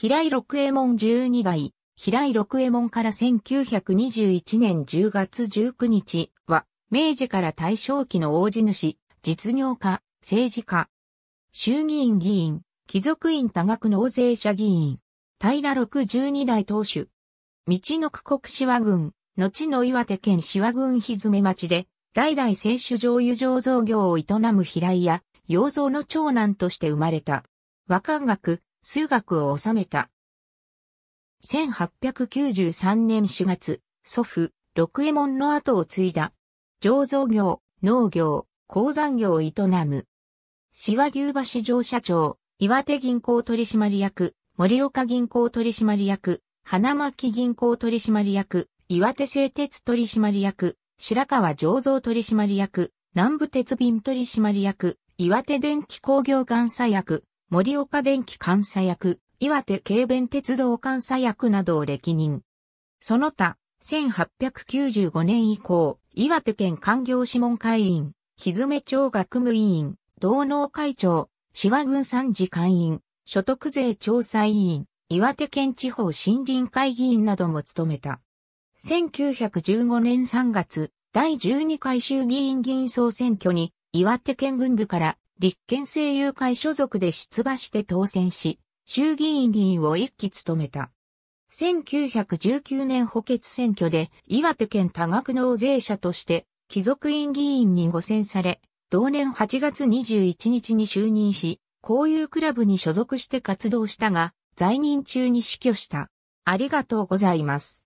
平井六右衛門12代、平井六右衛門から1921年10月19日は、明治から大正期の大地主、実業家、政治家、衆議院議員、貴族院多額納税者議員、平六十二代当主、道の区国志和郡、後の岩手県志和郡ひずめ町で、代々清酒醤油醸造業を営む平井や、洋蔵の長男として生まれた。和漢学、数学を収めた。1893年4月、祖父、六右衛門の後を継いだ。醸造業、農業、鉱山業を営む。芝牛橋上社長、岩手銀行取締役、盛岡銀行取締役、花巻銀行取締役、岩手製鉄取締役、白川醸造取締役、南部鉄瓶取締役、岩手電気工業監査役、盛岡電気監査役、岩手軽便鉄道監査役などを歴任。その他、1895年以降、岩手県官業諮問会員、木詰町学務委員、同農会長、志和郡参事会員、所得税調査委員、岩手県地方森林会議員なども務めた。1915年3月、第12回衆議院議員総選挙に、岩手県軍部から立憲政友会所属で出馬して当選し、衆議院議員を一期務めた。1919年補欠選挙で岩手県多額納税者として貴族院議員に誤選され、同年8月21日に就任し、交友クラブに所属して活動したが、在任中に死去した。ありがとうございます。